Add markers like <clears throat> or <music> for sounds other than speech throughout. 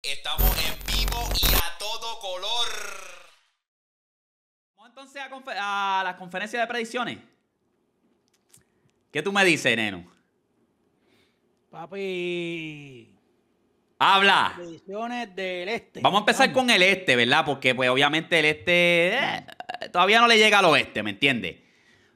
Estamos en vivo y a todo color. Vamos entonces a, la conferencia las conferencias de predicciones. ¿Qué tú me dices, Neno? Papi. Habla. Predicciones del este. Vamos a empezar con el este, ¿verdad? Porque pues obviamente el este eh, todavía no le llega al oeste, ¿me entiendes?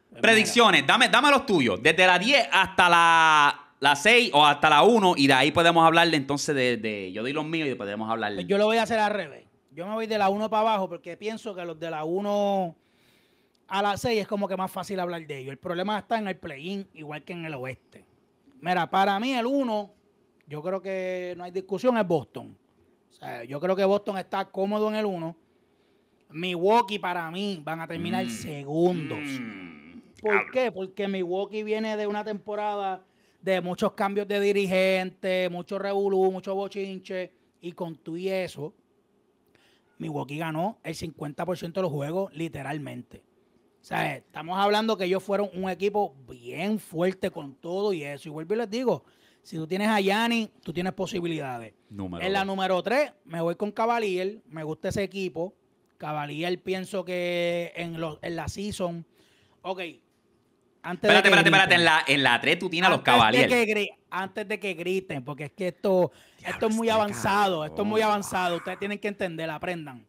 Pues predicciones, dame, dame los tuyos. Desde la 10 hasta la la 6 o hasta la 1 y de ahí podemos hablarle entonces de, yo doy los míos y podemos hablarle. Pues yo lo voy a hacer al revés. Yo me voy de la 1 para abajo porque pienso que los de la 1 a la 6 es como que más fácil hablar de ellos. El problema está en el play-in, igual que en el oeste. Mira, para mí el 1, yo creo que no hay discusión, es Boston. O sea, yo creo que Boston está cómodo en el 1. Milwaukee para mí van a terminar mm. segundos. Mm. ¿Por qué? Porque Milwaukee viene de una temporada de muchos cambios de dirigente, mucho revolú, mucho bochinche. Y con tú y eso, Milwaukee ganó el 50% de los juegos, literalmente. O sea, estamos hablando que ellos fueron un equipo bien fuerte con todo y eso. Y vuelvo y les digo, si tú tienes a Yanni, tú tienes posibilidades. en la número 3, me voy con Cavalier. Me gusta ese equipo. Cavalier pienso que en, en la season. Ok, espérate, espérate, espérate. En la, en la 3 tú tienes a los caballeros. Antes de que griten, porque es que esto, esto es muy avanzado. Esto es muy avanzado. Ustedes tienen que entender, aprendan.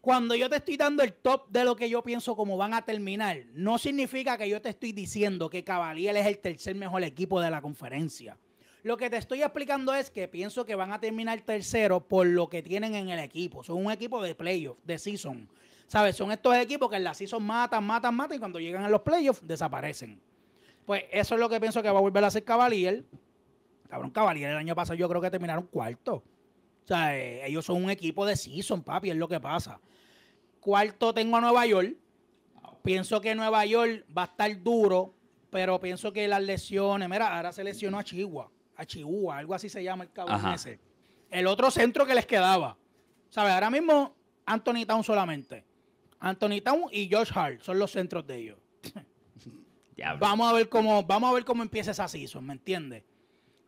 Cuando yo te estoy dando el top de lo que yo pienso como van a terminar, no significa que yo te estoy diciendo que Cavalier es el tercer mejor equipo de la conferencia. Lo que te estoy explicando es que pienso que van a terminar tercero por lo que tienen en el equipo. Son un equipo de playoff, de season. ¿Sabes? Son estos equipos que en la season matan, matan, matan y cuando llegan a los playoffs desaparecen. Pues eso es lo que pienso que va a volver a hacer Cavalier. Cabrón, Cavalier el año pasado yo creo que terminaron cuarto. O sea, eh, ellos son un equipo de season, papi, es lo que pasa. Cuarto tengo a Nueva York. Pienso que Nueva York va a estar duro, pero pienso que las lesiones. Mira, ahora se lesionó a Chihuahua, a Chihuahua, algo así se llama el cabrón ese. El otro centro que les quedaba. ¿Sabes? Ahora mismo Anthony Town solamente. Anthony Town y Josh Hart son los centros de ellos. <laughs> vamos a ver cómo, vamos a ver cómo empieza esa season, ¿me entiendes?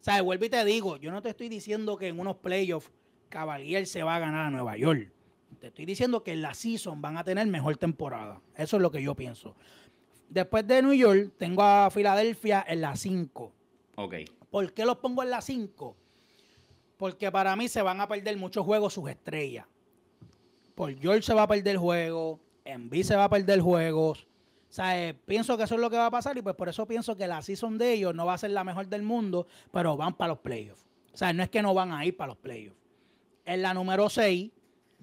O sea, vuelvo y te digo, yo no te estoy diciendo que en unos playoffs Cavalier se va a ganar a Nueva York. Te estoy diciendo que en la season van a tener mejor temporada. Eso es lo que yo pienso. Después de New York, tengo a Filadelfia en la 5. Ok. ¿Por qué los pongo en la 5? Porque para mí se van a perder muchos juegos sus estrellas. Por George se va a perder juego. B se va a perder juegos. O eh, pienso que eso es lo que va a pasar y pues por eso pienso que la season de ellos no va a ser la mejor del mundo, pero van para los playoffs. O sea, no es que no van a ir para los playoffs. En la número 6,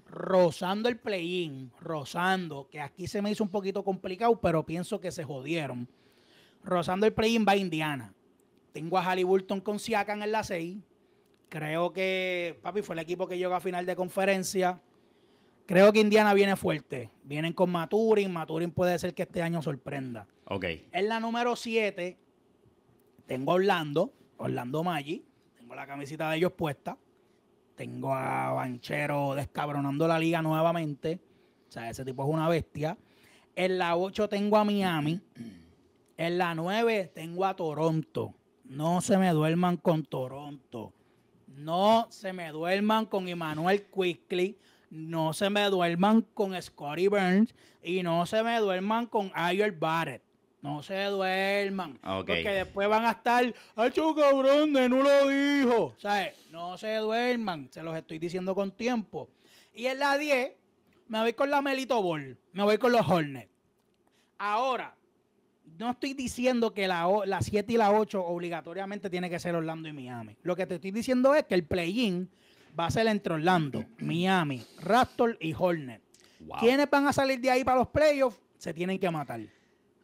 rozando el play-in, rozando, que aquí se me hizo un poquito complicado, pero pienso que se jodieron. Rozando el play-in va a Indiana. Tengo a Halliburton con Siakam en la 6. Creo que, papi, fue el equipo que llegó a final de conferencia. Creo que Indiana viene fuerte. Vienen con Maturin. Maturin puede ser que este año sorprenda. Ok. En la número 7 tengo a Orlando, Orlando Maggi. Tengo la camiseta de ellos puesta. Tengo a Banchero descabronando la liga nuevamente. O sea, ese tipo es una bestia. En la 8 tengo a Miami. En la 9 tengo a Toronto. No se me duerman con Toronto. No se me duerman con Emmanuel Quickly no se me duerman con Scotty Burns y no se me duerman con Ayer Barrett. No se duerman. Ah, Porque después van a estar, ¡Acho cabrón, no lo dijo! ¿Sabes? No se duerman. Se los estoy diciendo con tiempo. Y en la 10, me voy con la Melito Ball. Me voy con los Hornets. Ahora, no estoy diciendo que la, la 7 y la 8 obligatoriamente tiene que ser Orlando y Miami. Lo que te estoy diciendo es que el play-in va a ser entre Orlando, <clears throat> Miami, Raptor y Hornets. ¿Quiénes van a salir de ahí para los playoffs? Se tienen que matar.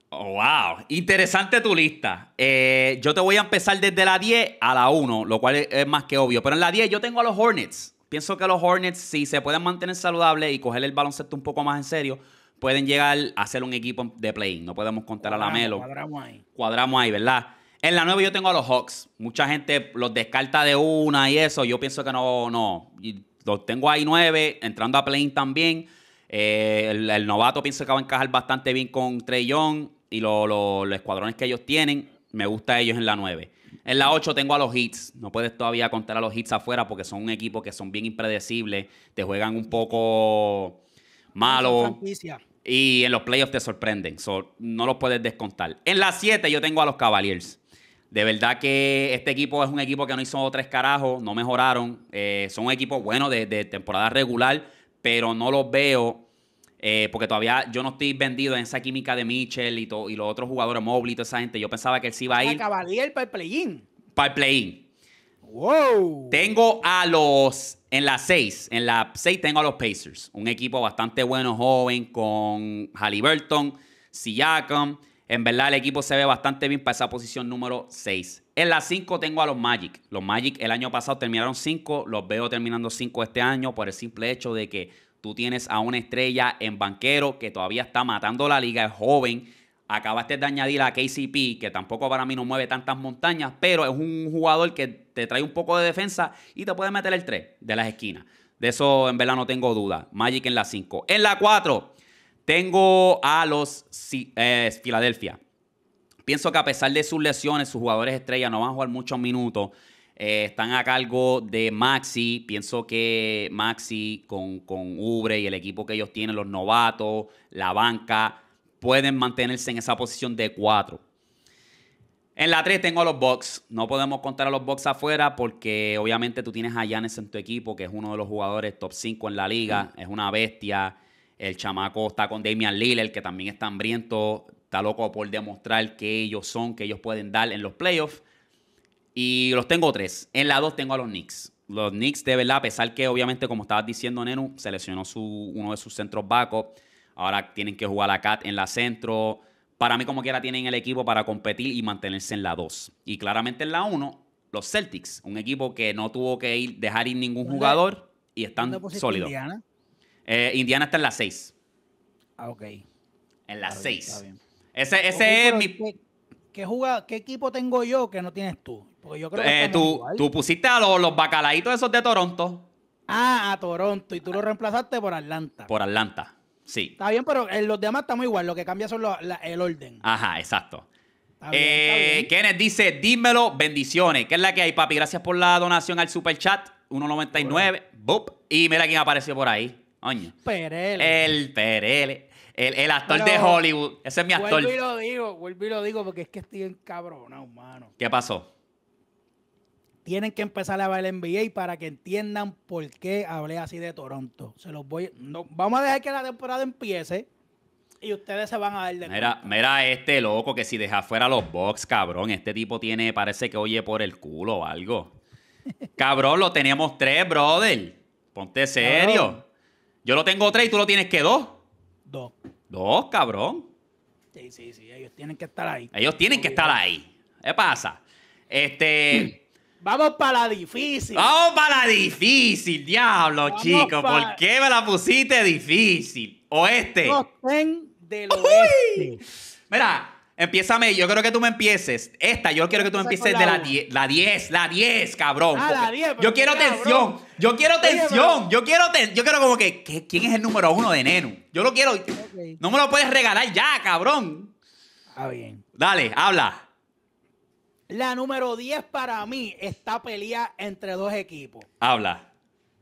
Oh, wow, interesante tu lista. Eh, yo te voy a empezar desde la 10 a la 1, lo cual es más que obvio. Pero en la 10 yo tengo a los Hornets. Pienso que los Hornets, si se pueden mantener saludables y coger el baloncesto un poco más en serio, pueden llegar a ser un equipo de play. No podemos contar a la Melo. Cuadramos ahí. Cuadramos ahí, ¿verdad? En la 9 yo tengo a los Hawks. Mucha gente los descarta de una y eso. Yo pienso que no, no. los tengo ahí nueve, entrando a Plain también. Eh, el, novato pienso que va a encajar bastante bien con Trey Young y los escuadrones que ellos tienen. Me gusta ellos en la 9. En la 8 tengo a los Hits. No puedes todavía contar a los Hits afuera porque son un equipo que son bien impredecibles. Te juegan un poco malo. Y en los playoffs te sorprenden. no los puedes descontar. En la 7 yo tengo a los Cavaliers. De verdad que este equipo es un equipo que no hizo tres carajos, no mejoraron. Eh, son equipos buenos bueno de, temporada regular, pero no los veo eh, porque todavía yo no estoy vendido en esa química de Mitchell y, los otros jugadores móviles y toda esa gente. Yo pensaba que él sí iba a ir. para el play-in. Para el play-in. Wow. Tengo a los. En la 6, en la 6 tengo a los Pacers. Un equipo bastante bueno, joven, con Halliburton, Siakam, en verdad, el equipo se ve bastante bien para esa posición número 6. En la 5 tengo a los Magic. Los Magic el año pasado terminaron 5, los veo terminando 5 este año por el simple hecho de que tú tienes a una estrella en banquero que todavía está matando la liga, es joven. Acabaste de añadir a KCP, que tampoco para mí no mueve tantas montañas, pero es un jugador que te trae un poco de defensa y te puede meter el 3 de las esquinas. De eso en verdad no tengo duda. Magic en la 5. En la 4, tengo a los Philadelphia. Filadelfia. Pienso que a pesar de sus lesiones, sus jugadores estrella no van a jugar muchos minutos. Eh, están a cargo de Maxi. Pienso que Maxi con, Ubre y el equipo que ellos tienen, los novatos, la banca, pueden mantenerse en esa posición de cuatro. En la 3 tengo a los Box. No podemos contar a los Box afuera porque obviamente tú tienes a Giannis en tu equipo, que es uno de los jugadores top 5 en la liga. Mm. Es una bestia. El chamaco está con Damian Lillard, que también está hambriento, está loco por demostrar que ellos son, que ellos pueden dar en los playoffs. Y los tengo tres. En la dos tengo a los Knicks. Los Knicks, de verdad, a pesar que, obviamente, como estabas diciendo, Nenu, seleccionó su, uno de sus centros backup. Ahora tienen que jugar a Cat en la centro. Para mí, como quiera, tienen el equipo para competir y mantenerse en la dos. Y claramente en la uno, los Celtics, un equipo que no tuvo que ir, dejar ir ningún jugador y están sólidos. Eh, Indiana está en la 6. Ah, ok. En la 6. Ese, ese es mi. ¿qué, ¿Qué, equipo tengo yo que no tienes tú? Porque yo creo eh, este tú, tú, pusiste a los, los, bacalaitos esos de Toronto. Ah, a Toronto. Y tú lo reemplazaste por Atlanta. Por Atlanta, sí. Está bien, pero eh, los demás muy igual. Lo que cambia son el orden. Ajá, exacto. Kenneth dice: Dímelo, bendiciones. ¿Qué es la que hay, papi? Gracias por la donación al super chat. 1.99. Boop. Y mira quién apareció por ahí. ¡El El Perele. El, el actor de Hollywood. Ese es mi actor. Vuelvo lo digo, vuelvo lo digo porque es que estoy encabronado, humano. ¿Qué pasó? Tienen que empezar a ver el NBA para que entiendan por qué hablé así de Toronto. Se los voy. No, vamos a dejar que la temporada empiece y ustedes se van a dar de mira, mira este loco que si deja fuera los box, cabrón. Este tipo tiene, parece que oye por el culo o algo. <laughs> cabrón, lo teníamos tres, brother. Ponte serio. Yo lo tengo tres y tú lo tienes que dos. Dos. Dos, cabrón. Sí, sí, sí. Ellos tienen que estar ahí. Ellos tienen que estar ahí. ¿Qué pasa? Este. Vamos para la difícil. Vamos para la difícil, diablo, chicos. ¿Por qué me la pusiste difícil? Oeste. Los ten del Uy. Mira, Empiézame, yo creo que tú me empieces. Esta, yo quiero que tú me empieces de la 10, la 10, la 10, cabrón. Ah, yo quiero atención yo quiero tensión, yo quiero yo quiero como que, ¿quién es el número uno de Nenu? Yo lo quiero, no me lo puedes regalar ya, cabrón. ah, bien. Dale, habla. La número 10 para mí está pelea entre dos equipos. Habla.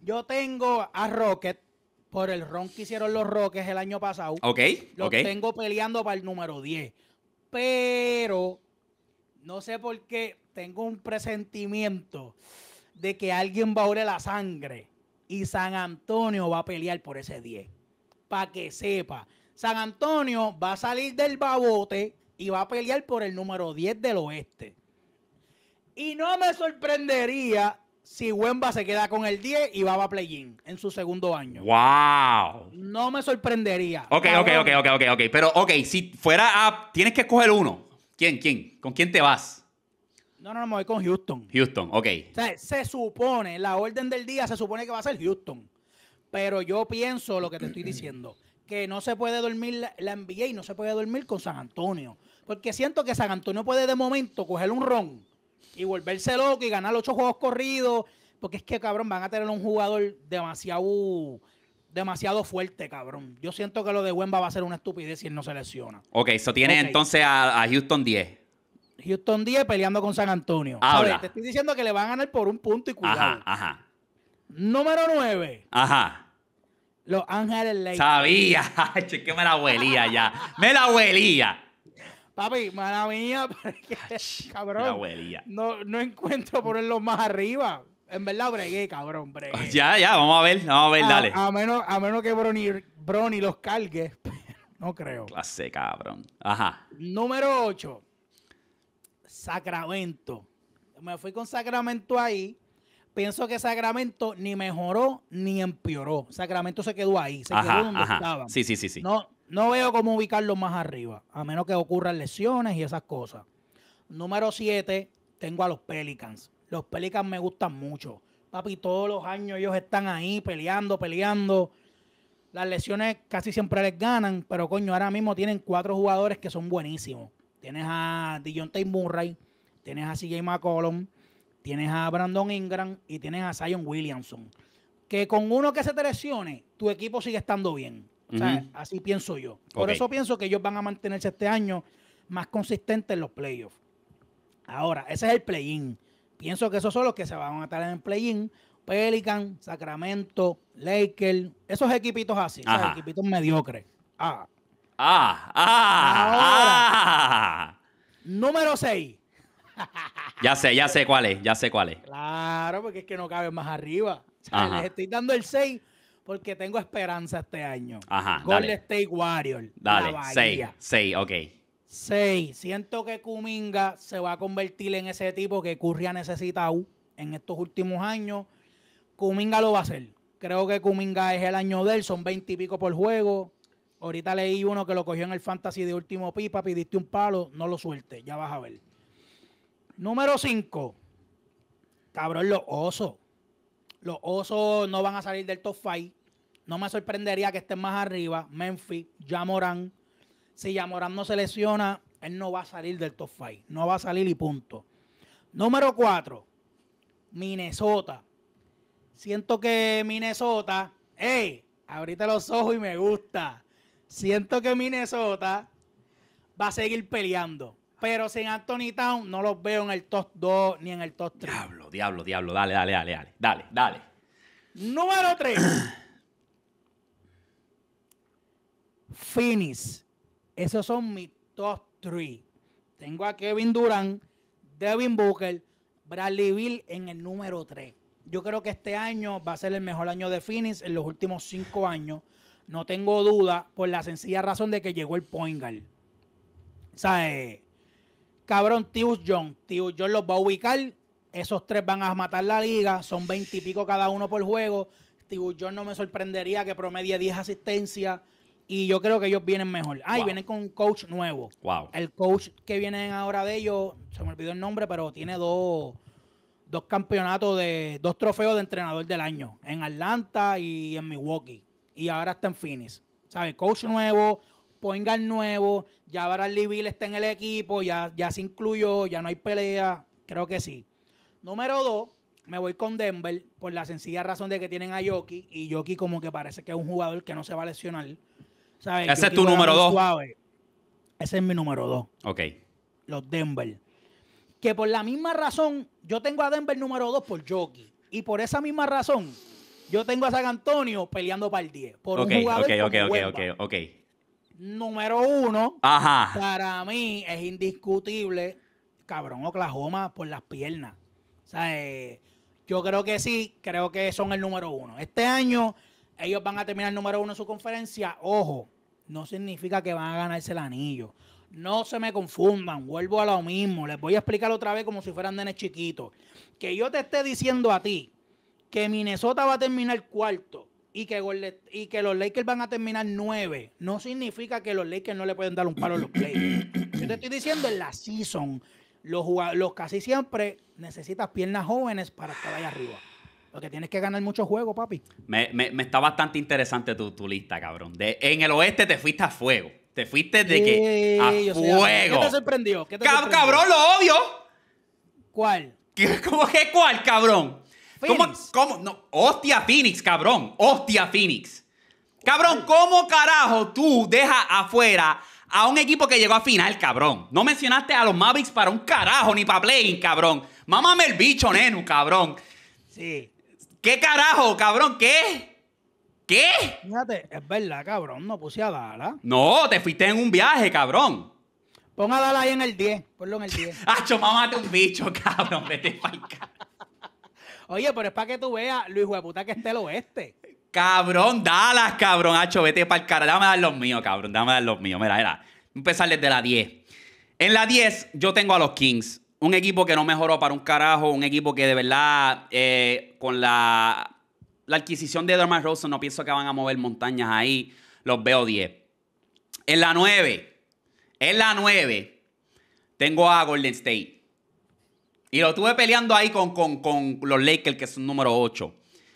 Yo tengo a Rocket por el ron que hicieron los Rockets el año pasado. Ok, Lo tengo peleando para el número 10 pero no sé por qué tengo un presentimiento de que alguien va a oler la sangre y San Antonio va a pelear por ese 10. Para que sepa, San Antonio va a salir del babote y va a pelear por el número 10 del oeste. Y no me sorprendería si Wemba se queda con el 10 y va a play-in en su segundo año. ¡Wow! No me sorprendería. Ok, ok, ok, ok, ok, ok. Pero, ok, si fuera a. Tienes que escoger uno. ¿Quién, quién? ¿Con quién te vas? No, no, no, me voy con Houston. Houston, ok. O sea, se supone, la orden del día se supone que va a ser Houston. Pero yo pienso lo que te estoy diciendo, que no se puede dormir la, la NBA y no se puede dormir con San Antonio. Porque siento que San Antonio puede de momento coger un ron y volverse loco y ganar ocho juegos corridos, porque es que, cabrón, van a tener un jugador demasiado demasiado fuerte, cabrón. Yo siento que lo de Wemba va a ser una estupidez si él no se lesiona. Ok, eso tiene entonces a, Houston 10. Houston 10 peleando con San Antonio. Ahora. Te estoy diciendo que le van a ganar por un punto y cuidado. Ajá, ajá. Número 9. Ajá. Los Ángeles Lakers. Sabía, <laughs> che, que me la huelía ya. Me la huelía. Papi, mala mía, <laughs> porque, cabrón, no, no encuentro ponerlo más arriba. En verdad bregué, cabrón, bregué. Ya, ya, vamos a ver, vamos a ver, dale. A menos, a menos que Brony, Brony los cargue, <laughs> no creo. Clase, cabrón. Ajá. Número 8. Sacramento. Me fui con Sacramento ahí. Pienso que Sacramento ni mejoró ni empeoró. Sacramento se quedó ahí, se quedó donde ajá. Sí, sí, sí, sí. No, no veo cómo ubicarlo más arriba, a menos que ocurran lesiones y esas cosas. Número 7, tengo a los Pelicans. Los Pelicans me gustan mucho. Papi, todos los años ellos están ahí peleando, peleando. Las lesiones casi siempre les ganan, pero coño, ahora mismo tienen cuatro jugadores que son buenísimos. Tienes a T. Murray, tienes a CJ McCollum, tienes a Brandon Ingram y tienes a Zion Williamson. Que con uno que se te lesione, tu equipo sigue estando bien así pienso yo. Por eso pienso que ellos van a mantenerse este año más consistentes en los playoffs. Ahora, ese es el play-in. Pienso que esos son los que se van a estar en el play-in. Pelican, Sacramento, Lakers, esos equipitos así, equipitos mediocres. Ah. Ah, ah, Número 6. <laughs> ya sé, ya sé cuál es, ya sé cuál es. Claro, porque es que no cabe más arriba. les estoy dando el 6 porque tengo esperanza este año. Ajá. Golden State Warrior. Dale, 6, 6, ok. 6. Siento que Kuminga se va a convertir en ese tipo que Curria necesita en estos últimos años. Kuminga lo va a hacer. Creo que Kuminga es el año de él, son 20 y pico por juego. Ahorita leí uno que lo cogió en el fantasy de último pipa, pidiste un palo, no lo suelte, ya vas a ver. Número 5. Cabrón, los osos. Los osos no van a salir del top 5. No me sorprendería que estén más arriba. Memphis, Jamoran. Si Jamoran no se lesiona, él no va a salir del top 5. No va a salir y punto. Número 4. Minnesota. Siento que Minnesota. ¡Ey! Abrite los ojos y me gusta. Siento que Minnesota va a seguir peleando. Pero sin Anthony Town no los veo en el top 2 ni en el top 3. Diablo, diablo, diablo. Dale, dale, dale, dale. Dale, dale. Número 3. Phoenix, Esos son mis top 3. Tengo a Kevin Durant, Devin Booker, Bradley Bill en el número 3. Yo creo que este año va a ser el mejor año de Phoenix en los últimos cinco años. No tengo duda por la sencilla razón de que llegó el point O sea, cabrón, Tius John. Tius John los va a ubicar. Esos tres van a matar la liga. Son veintipico cada uno por juego. Tius John no me sorprendería que promedie 10 asistencias. Y yo creo que ellos vienen mejor. Ah, y vienen con un coach nuevo. El coach que vienen ahora de ellos, se me olvidó el nombre, pero tiene dos, campeonatos de, dos trofeos de entrenador del año. En Atlanta y en Milwaukee. Y ahora está en Phoenix. ¿Sabes? Coach nuevo, Poingar nuevo, ya Bradley Bill está en el equipo, ya, ya se incluyó, ya no hay pelea. Creo que sí. Número dos, me voy con Denver por la sencilla razón de que tienen a Yoki. Y Yoki como que parece que es un jugador que no se va a lesionar ese es tu número dos. Ese es mi número dos. Ok. Los Denver. Que por la misma razón, yo tengo a Denver número dos por Jockey. Y por esa misma razón, yo tengo a San Antonio peleando para el 10. Por un jugador okay, ok, ok, Número uno, Ajá. para mí es indiscutible, cabrón, Oklahoma por las piernas. O sea, eh, yo creo que sí, creo que son el número uno. Este año ellos van a terminar número uno en su conferencia. Ojo, no significa que van a ganarse el anillo. No se me confundan, vuelvo a lo mismo. Les voy a explicar otra vez como si fueran nenes chiquitos. Que yo te esté diciendo a ti que Minnesota va a terminar cuarto y que, y que los Lakers van a terminar nueve, no significa que los Lakers no le pueden dar un palo a los players. Yo te estoy diciendo en la season, los, los casi siempre necesitas piernas jóvenes para estar ahí arriba. Porque tienes que ganar muchos juegos, papi. Me, está bastante interesante tu, lista, cabrón. De, en el oeste te fuiste a fuego. Te fuiste de que a fuego. ¿Qué te sorprendió? ¿Qué Cabrón, lo obvio. ¿Cuál? ¿Cómo que cuál, cabrón? ¿Cómo, cómo? hostia, Phoenix, cabrón. Hostia, Phoenix. Cabrón, ¿cómo carajo tú dejas afuera a un equipo que llegó a final, cabrón? No mencionaste a los Mavericks para un carajo ni para playing, cabrón. Mámame el bicho, Nenu, cabrón. Sí. ¿Qué carajo, cabrón? ¿Qué? ¿Qué? Fíjate, es verdad, cabrón, no puse a Dala. No, te fuiste en un viaje, cabrón. Pon a Dala ahí en el 10, ponlo en el 10. <laughs> ¡Acho, mamate un bicho, cabrón! Vete pa'l Oye, pero es para que tú veas, Luis puta que esté el oeste. Cabrón, dala, cabrón, Acho, vete pa'l cara. Dame dar los míos, cabrón, dame dar los míos. Mira, mira, empezar desde la 10. En la 10 yo tengo a los Kings un equipo que no mejoró para un carajo, un equipo que de verdad eh, con la, adquisición de Dermot Rosen no pienso que van a mover montañas ahí. Los veo 10. En la 9, en la 9, tengo a Golden State. Y lo estuve peleando ahí con, los Lakers, que son número 8.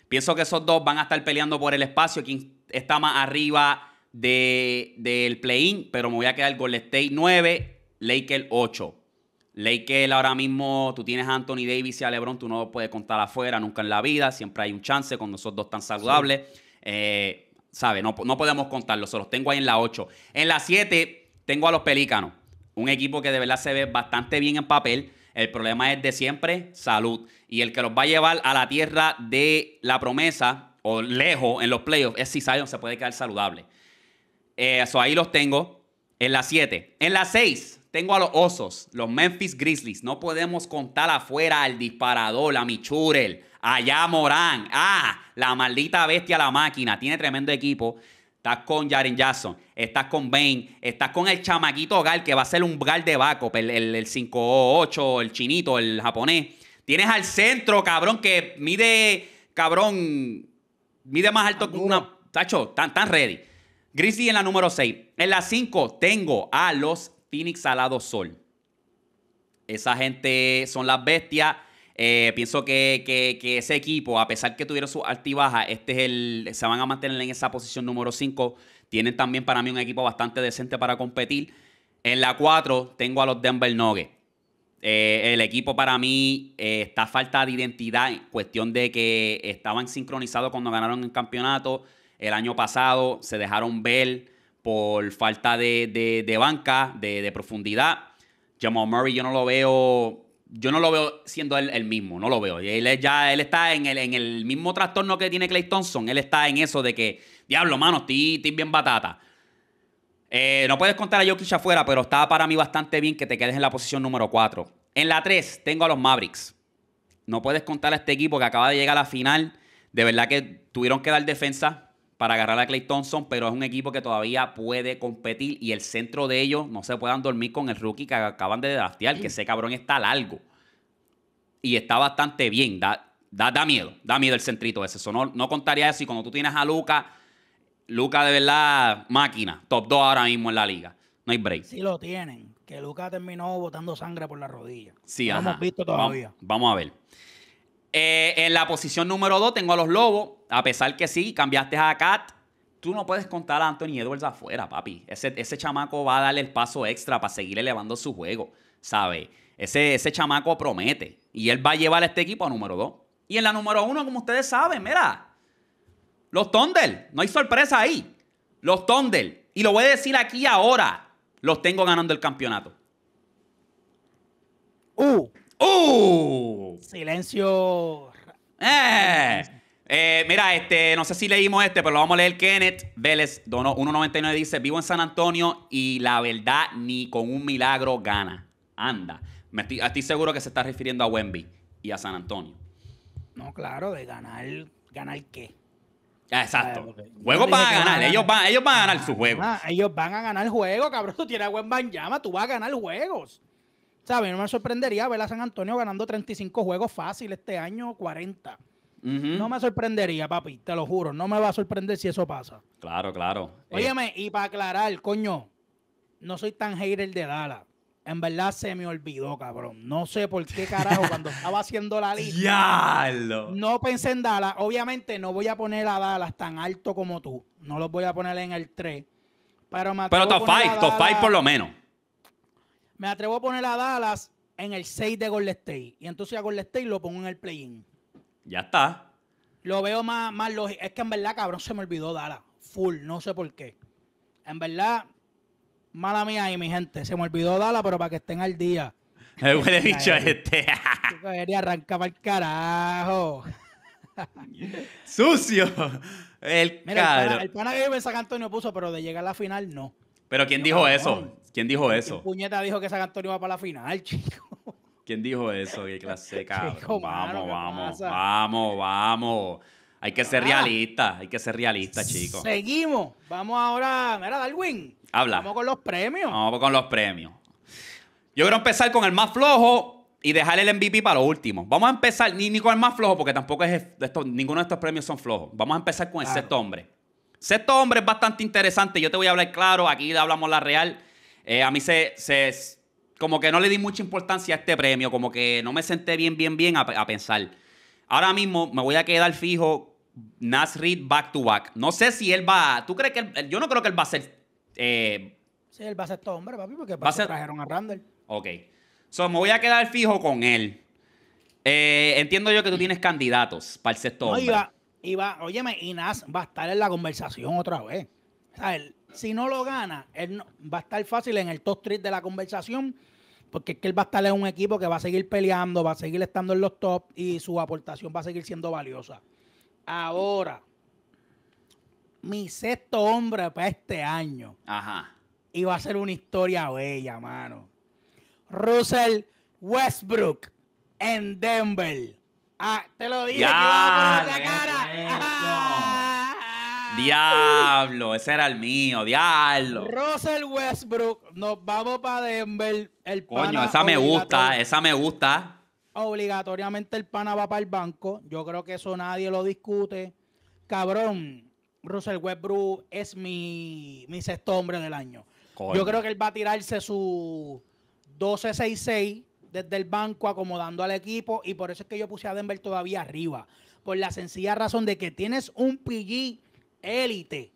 Pienso que esos dos van a estar peleando por el espacio. Quien está más arriba del de, play-in, pero me voy a quedar Golden State 9, Lakers 8. Lakers ahora mismo, tú tienes a Anthony Davis y a LeBron, tú no puedes contar afuera nunca en la vida, siempre hay un chance con esos dos tan saludables. Eh, ¿Sabes? No, podemos contarlos, se los tengo ahí en la 8. En la 7 tengo a los Pelícanos, un equipo que de verdad se ve bastante bien en papel. El problema es de siempre, salud. Y el que los va a llevar a la tierra de la promesa o lejos en los playoffs es si Zion se puede quedar saludable. eso eh, ahí los tengo en la 7. En la 6 tengo a los Osos, los Memphis Grizzlies. No podemos contar afuera al disparador, a Michurel, allá Morán. Ah, la maldita bestia, la máquina. Tiene tremendo equipo. Estás con Jaren Jackson, estás con Bane, estás con el chamaquito Gal, que va a ser un Gal de Baco, el, el, el 5-8, el chinito, el japonés. Tienes al centro, cabrón, que mide, cabrón, mide más alto que una. Tacho, tan, tan ready. Grizzly en la número 6. En la 5 tengo a los Phoenix Salado Sol. Esa gente son las bestias. Eh, pienso que, ese equipo, a pesar que tuvieron su altibaja, este es el, se van a mantener en esa posición número 5. Tienen también para mí un equipo bastante decente para competir. En la 4 tengo a los Denver Nuggets. Eh, el equipo para mí eh, está falta de identidad, cuestión de que estaban sincronizados cuando ganaron el campeonato. El año pasado se dejaron ver por falta de, banca, de, profundidad. Jamal Murray yo no lo veo, yo no lo veo siendo él, mismo, no lo veo. Él ya, él está en el, en el, mismo trastorno que tiene Clay Thompson, él está en eso de que, diablo, mano, estoy, bien batata. Eh, no puedes contar a Jokic afuera, pero estaba para mí bastante bien que te quedes en la posición número 4. En la 3 tengo a los Mavericks. No puedes contar a este equipo que acaba de llegar a la final. De verdad que tuvieron que dar defensa para agarrar a Clay Thompson, pero es un equipo que todavía puede competir y el centro de ellos no se puedan dormir con el rookie que acaban de draftear, que ese cabrón está largo y está bastante bien. Da, da, miedo, da miedo el centrito ese. Eso no, contaría eso. Y cuando tú tienes a Luca, Luca de verdad, máquina, top 2 ahora mismo en la liga. No hay break. Sí lo tienen, que Luca terminó botando sangre por la rodilla. Sí, no lo hemos visto todavía. Vamos, a ver. Eh, en la posición número 2 tengo a los Lobos a pesar que sí, cambiaste a Cat, tú no puedes contar a Anthony Edwards afuera, papi. Ese, ese chamaco va a darle el paso extra para seguir elevando su juego, ¿sabes? Ese, ese chamaco promete. Y él va a llevar a este equipo a número dos. Y en la número uno, como ustedes saben, mira, los Thunder. No hay sorpresa ahí. Los Thunder. Y lo voy a decir aquí ahora. Los tengo ganando el campeonato. ¡Uh! ¡Uh! Silencio. ¡Eh! Eh, mira, este, no sé si leímos este, pero lo vamos a leer. Kenneth Vélez donó 1.99 dice, vivo en San Antonio y la verdad ni con un milagro gana. Anda. A estoy, seguro que se está refiriendo a Wemby y a San Antonio. No, claro, de ganar, ¿ganar qué? Ah, exacto. Ah, juego para ganar. ganar. Ellos van, ellos van a ganar su ah, juego. ellos van a ganar juego, cabrón. <laughs> Tú tienes a en llama, tú vas a ganar juegos. ¿Sabes? No me sorprendería ver a San Antonio ganando 35 juegos fácil este año, 40. No me sorprendería, papi, te lo juro, no me va a sorprender si eso pasa. Claro, claro. Eh, Óyeme, y para aclarar, coño, no soy tan hater de Dallas. En verdad se me olvidó, cabrón. No sé por qué carajo cuando <laughs> estaba haciendo la lista. no pensé en Dallas. Obviamente no voy a poner a Dallas tan alto como tú. No lo voy a poner en el 3. Pero, me pero to' fight, por lo menos. Me atrevo a poner a Dallas en el 6 de Golden State. Y entonces a Golden State lo pongo en el play-in. Ya está. Lo veo más, más lógico. Es que en verdad, cabrón, se me olvidó Dala Full, no sé por qué. En verdad, mala mía y mi gente. Se me olvidó Dala pero para que estén al día. <laughs> El huele bicho este. Debería arrancar para el carajo. <laughs> Sucio. El Mira, El pana, que San Antonio puso, pero de llegar a la final no. Pero ¿quién dijo eso? ¿Quién dijo eso? puñeta dijo que San Antonio va para la final, <laughs> chico? ¿Quién dijo eso? Qué clase <laughs> vamos, vamos, vamos, vamos. Hay que ser ah. realistas. hay que ser realistas, chicos. Seguimos. Vamos ahora, mira, Darwin. Habla. Vamos con los premios. Vamos con los premios. Yo quiero empezar con el más flojo y dejar el MVP para lo último. Vamos a empezar, ni, con el más flojo, porque tampoco es ninguno de estos premios son flojos. Vamos a empezar con el sexto hombre. Sexto hombre es bastante interesante. Yo te voy a hablar claro. Aquí hablamos la real. Eh, a mí se, se como que no le di mucha importancia a este premio, como que no me senté bien, bien, bien a, pensar. Ahora mismo me voy a quedar fijo Nas Reed back to back. No sé si él va. ¿Tú crees que él, yo no creo que él va a ser. Eh, sí, él va a ser todo hombre, papi, porque va trajeron a Randall. Ok. So, me voy a quedar fijo con él. Eh, entiendo yo que tú tienes candidatos para el sector hombre. iba, óyeme, y Nas va a estar en la conversación otra vez. O él, si no lo gana, él va a estar fácil en el top 3 de la conversación, porque es que él va a estar en un equipo que va a seguir peleando, va a seguir estando en los top y su aportación va a seguir siendo valiosa. Ahora, mi sexto hombre para este año. Ajá. Y va a ser una historia bella, mano. Russell Westbrook en Denver. Ah, te lo dije. Ya, que a cara. Ah. Diablo, ese era el mío, diablo. Russell Westbrook, nos vamos para Denver. El Coño, esa me gusta, esa me gusta. Obligatoriamente el pana va para el banco. Yo creo que eso nadie lo discute. Cabrón, Russell Westbrook es mi, mi sexto hombre del año. Yo creo que él va a tirarse su 12-6-6 desde el banco, acomodando al equipo. Y por eso es que yo puse a Denver todavía arriba. Por la sencilla razón de que tienes un PG élite,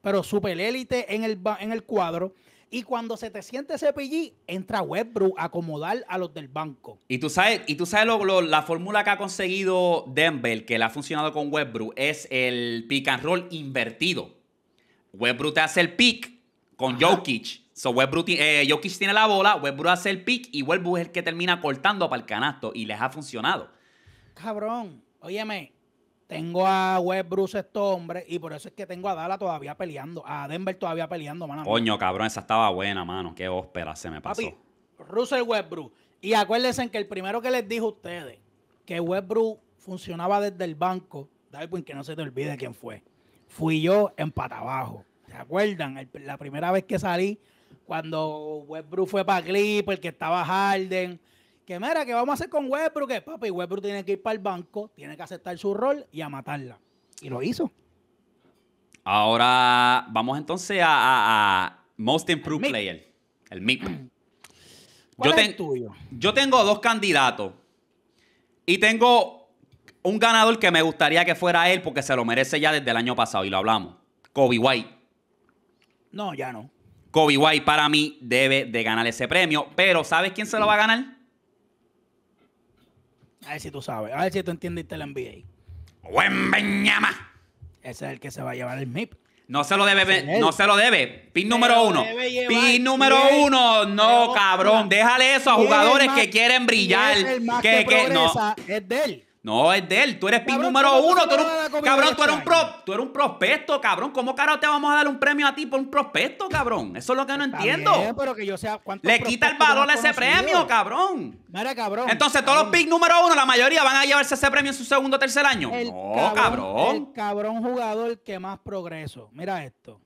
pero super élite en el, en el cuadro. Y cuando se te siente ese PG, entra Westbrook a acomodar a los del banco. Y tú sabes, y tú sabes lo, la fórmula que ha conseguido Denver, que le ha funcionado con Westbrook es el pick and roll invertido. Westbrook te hace el pick con Jokic. So eh, Jokic tiene la bola, Westbrook hace el pick y Westbrook es el que termina cortando para el canasto y les ha funcionado. Cabrón, óyeme, tengo a Web Bruce, este hombre, y por eso es que tengo a Dala todavía peleando, a Denver todavía peleando, mano. Coño, cabrón, esa estaba buena, mano. Qué óspera se me pasó. Papi, Russell Westbrook. Y acuérdense que el primero que les dijo a ustedes, que Westbrook funcionaba desde el banco, Darwin, que no se te olvide quién fue. Fui yo en pata abajo. ¿Se acuerdan? la primera vez que salí, cuando Westbrook fue para Clipper, que estaba Harden, que mira, que vamos a hacer con Westbrook? Que papi, Westbrook tiene que ir para el banco, tiene que aceptar su rol y a matarla. Y lo hizo. Ahora vamos entonces a, Most Improved Player, el MIP. yo, es tuyo? yo tengo dos candidatos y tengo un ganador que me gustaría que fuera él porque se lo merece ya desde el año pasado y lo hablamos. Kobe White. No, ya no. Kobe White para mí debe de ganar ese premio, pero ¿sabes quién se lo va a ganar? A ver si tú sabes. A ver si tú entiendes el NBA. Buen Ese es el que se va a llevar el MIP. No se lo debe, no se lo debe. Pin número uno. Pin número uno. No, cabrón. Déjale eso a jugadores que quieren brillar. que, que no. Es de él. No, es de él. Tú eres pick número uno. cabrón, tú eres un, tú prospecto, cabrón. ¿Cómo carajo te vamos a dar un premio a ti por un prospecto, cabrón? Eso es lo que no entiendo. pero que yo sea, Le quita el valor a ese premio, cabrón. Mira, cabrón. Entonces, todos los pick número uno, la mayoría van a llevarse ese premio en su segundo o tercer año. no, cabrón, cabrón. El cabrón jugador que más progreso. Mira esto.